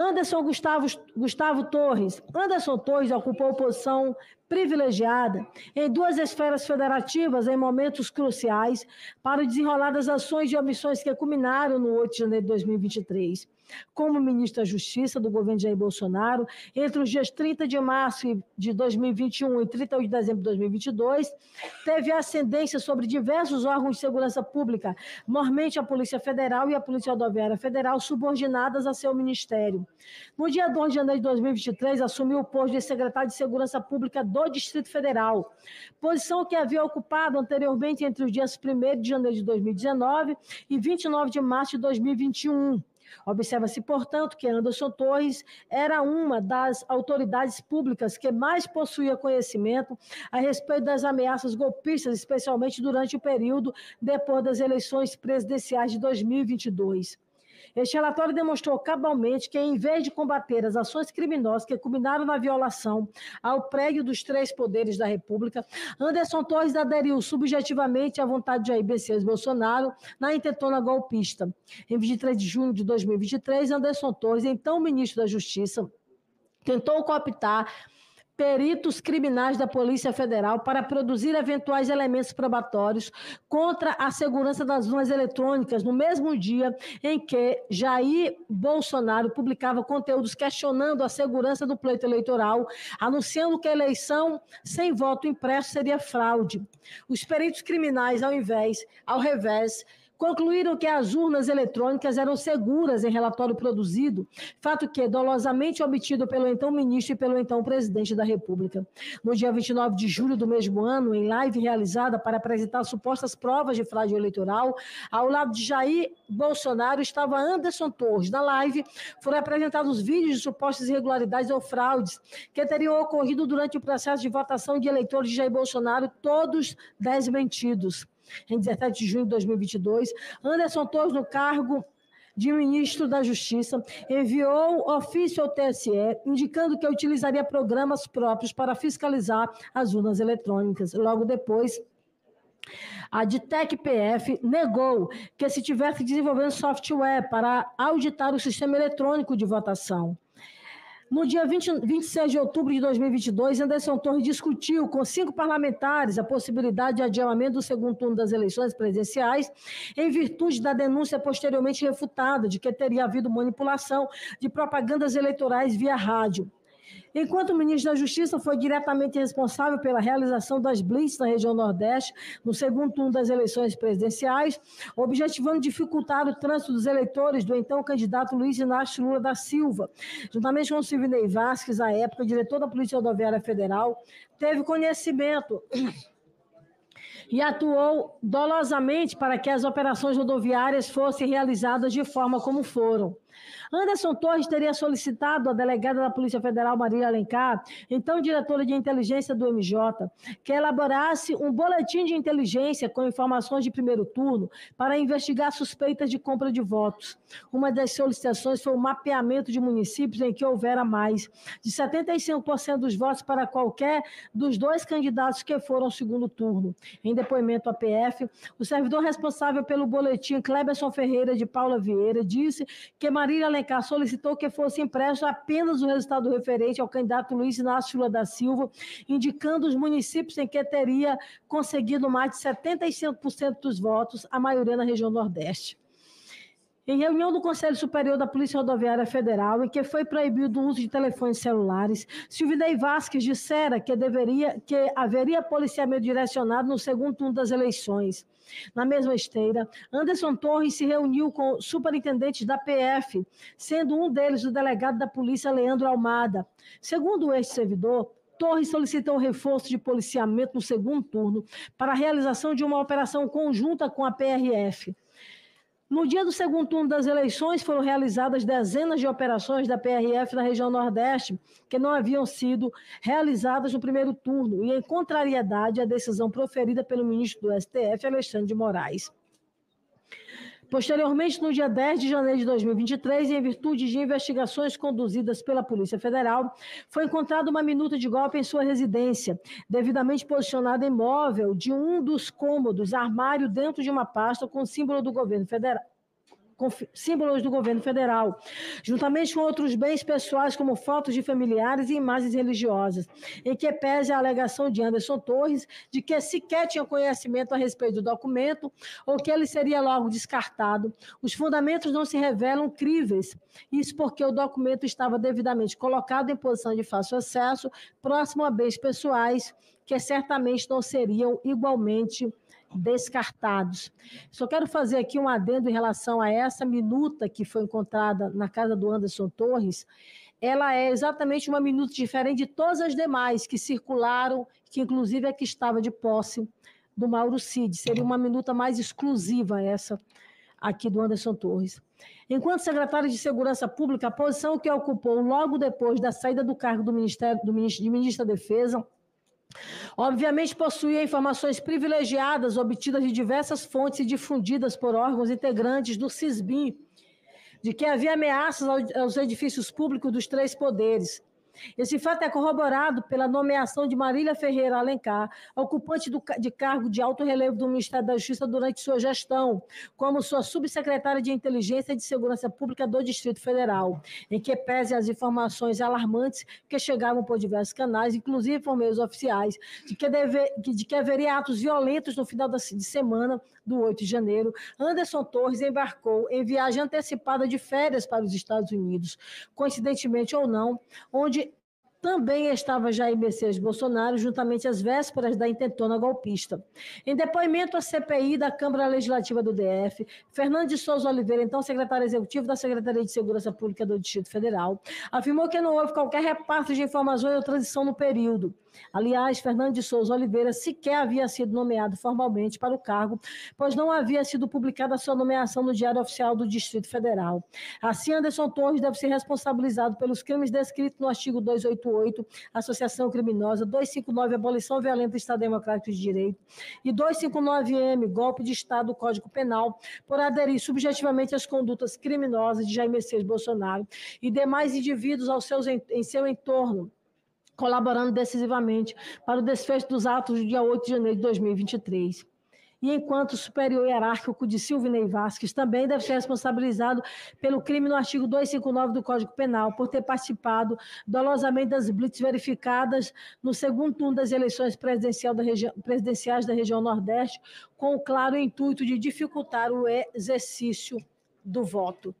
Anderson Gustavo, Gustavo Torres. Anderson Torres ocupou posição privilegiada em duas esferas federativas em momentos cruciais para o desenrolar das ações e omissões que culminaram no 8 de janeiro de 2023 como ministro da Justiça do governo Jair Bolsonaro, entre os dias 30 de março de 2021 e 31 de dezembro de 2022, teve ascendência sobre diversos órgãos de segurança pública, normalmente a Polícia Federal e a Polícia Rodoviária Federal, subordinadas a seu ministério. No dia 2 de janeiro de 2023, assumiu o posto de secretário de Segurança Pública do Distrito Federal, posição que havia ocupado anteriormente entre os dias 1 de janeiro de 2019 e 29 de março de 2021 Observa-se, portanto, que Anderson Torres era uma das autoridades públicas que mais possuía conhecimento a respeito das ameaças golpistas, especialmente durante o período depois das eleições presidenciais de 2022. Este relatório demonstrou cabalmente que, em vez de combater as ações criminosas que culminaram na violação ao prédio dos três poderes da República, Anderson Torres aderiu subjetivamente à vontade de Jair Messias Bolsonaro na intentona golpista. Em 23 de junho de 2023, Anderson Torres, então ministro da Justiça, tentou cooptar peritos criminais da Polícia Federal para produzir eventuais elementos probatórios contra a segurança das urnas eletrônicas no mesmo dia em que Jair Bolsonaro publicava conteúdos questionando a segurança do pleito eleitoral, anunciando que a eleição sem voto impresso seria fraude. Os peritos criminais, ao invés, ao revés, concluíram que as urnas eletrônicas eram seguras em relatório produzido, fato que dolosamente obtido pelo então ministro e pelo então presidente da República. No dia 29 de julho do mesmo ano, em live realizada para apresentar supostas provas de fraude eleitoral, ao lado de Jair Bolsonaro estava Anderson Torres. Na live foram apresentados vídeos de supostas irregularidades ou fraudes que teriam ocorrido durante o processo de votação de eleitores de Jair Bolsonaro, todos desmentidos em 17 de junho de 2022, Anderson Torres, no cargo de ministro da Justiça, enviou ofício ao TSE indicando que utilizaria programas próprios para fiscalizar as urnas eletrônicas. Logo depois, a Ditec PF negou que se tivesse desenvolvendo software para auditar o sistema eletrônico de votação. No dia 20, 26 de outubro de 2022, Anderson Torres discutiu com cinco parlamentares a possibilidade de adiamento do segundo turno das eleições presidenciais, em virtude da denúncia posteriormente refutada de que teria havido manipulação de propagandas eleitorais via rádio. Enquanto o ministro da Justiça foi diretamente responsável pela realização das blitz na região Nordeste, no segundo turno das eleições presidenciais, objetivando dificultar o trânsito dos eleitores do então candidato Luiz Inácio Lula da Silva. Juntamente com o Silvinei Vasques, à época diretor da Polícia Rodoviária Federal, teve conhecimento e atuou dolosamente para que as operações rodoviárias fossem realizadas de forma como foram. Anderson Torres teria solicitado à delegada da Polícia Federal, Maria Alencar, então diretora de inteligência do MJ, que elaborasse um boletim de inteligência com informações de primeiro turno para investigar suspeitas de compra de votos. Uma das solicitações foi o mapeamento de municípios em que houvera mais de 75% dos votos para qualquer dos dois candidatos que foram ao segundo turno. Em depoimento à PF, o servidor responsável pelo boletim, Cleberson Ferreira de Paula Vieira, disse que Marília Alencar Alencar solicitou que fosse impresso apenas o resultado referente ao candidato Luiz Inácio Lula da Silva, indicando os municípios em que teria conseguido mais de 75% dos votos, a maioria na região Nordeste. Em reunião do Conselho Superior da Polícia Rodoviária Federal, em que foi proibido o uso de telefones celulares, Silvinei Vasquez dissera que, deveria, que haveria policiamento direcionado no segundo turno das eleições. Na mesma esteira, Anderson Torres se reuniu com superintendentes da PF, sendo um deles o delegado da polícia, Leandro Almada. Segundo este servidor, Torres solicitou reforço de policiamento no segundo turno para a realização de uma operação conjunta com a PRF. No dia do segundo turno das eleições, foram realizadas dezenas de operações da PRF na região Nordeste, que não haviam sido realizadas no primeiro turno, e em contrariedade à decisão proferida pelo ministro do STF, Alexandre de Moraes. Posteriormente, no dia 10 de janeiro de 2023, em virtude de investigações conduzidas pela Polícia Federal, foi encontrada uma minuta de golpe em sua residência, devidamente posicionada em móvel de um dos cômodos, armário dentro de uma pasta com símbolo do governo federal símbolos do governo federal, juntamente com outros bens pessoais, como fotos de familiares e imagens religiosas, em que pese a alegação de Anderson Torres de que sequer tinha conhecimento a respeito do documento ou que ele seria logo descartado. Os fundamentos não se revelam críveis, isso porque o documento estava devidamente colocado em posição de fácil acesso, próximo a bens pessoais, que certamente não seriam igualmente descartados. Só quero fazer aqui um adendo em relação a essa minuta que foi encontrada na casa do Anderson Torres. Ela é exatamente uma minuta diferente de todas as demais que circularam, que inclusive é que estava de posse do Mauro Cid. Seria uma minuta mais exclusiva essa aqui do Anderson Torres. Enquanto secretário de Segurança Pública, a posição que ocupou logo depois da saída do cargo do Ministério do ministro, de Ministro da Defesa Obviamente possuía informações privilegiadas obtidas de diversas fontes e difundidas por órgãos integrantes do CISBIM, de que havia ameaças aos edifícios públicos dos três poderes. Esse fato é corroborado pela nomeação de Marília Ferreira Alencar, ocupante do, de cargo de alto relevo do Ministério da Justiça durante sua gestão, como sua subsecretária de Inteligência e de Segurança Pública do Distrito Federal, em que pese as informações alarmantes que chegavam por diversos canais, inclusive por meios oficiais, de que, deve, de que haveria atos violentos no final da, de semana do 8 de janeiro, Anderson Torres embarcou em viagem antecipada de férias para os Estados Unidos, coincidentemente ou não, onde também estava Jair Messias Bolsonaro, juntamente às vésperas da intentona golpista. Em depoimento à CPI da Câmara Legislativa do DF, Fernando de Souza Oliveira, então secretário executivo da Secretaria de Segurança Pública do Distrito Federal, afirmou que não houve qualquer reparto de informações ou transição no período. Aliás, Fernando de Souza Oliveira sequer havia sido nomeado formalmente para o cargo, pois não havia sido publicada a sua nomeação no Diário Oficial do Distrito Federal. Assim, Anderson Torres deve ser responsabilizado pelos crimes descritos no artigo 281 Associação Criminosa, 259, Abolição Violenta do Estado Democrático de Direito, e 259M, Golpe de Estado, Código Penal, por aderir subjetivamente às condutas criminosas de Jair Messias Bolsonaro e demais indivíduos aos seus, em seu entorno colaborando decisivamente para o desfecho dos atos do dia 8 de janeiro de 2023 e enquanto superior hierárquico de Silvinei Vasques, também deve ser responsabilizado pelo crime no artigo 259 do Código Penal, por ter participado dolosamente das blitz verificadas no segundo turno das eleições presidenciais da região Nordeste, com o claro intuito de dificultar o exercício do voto.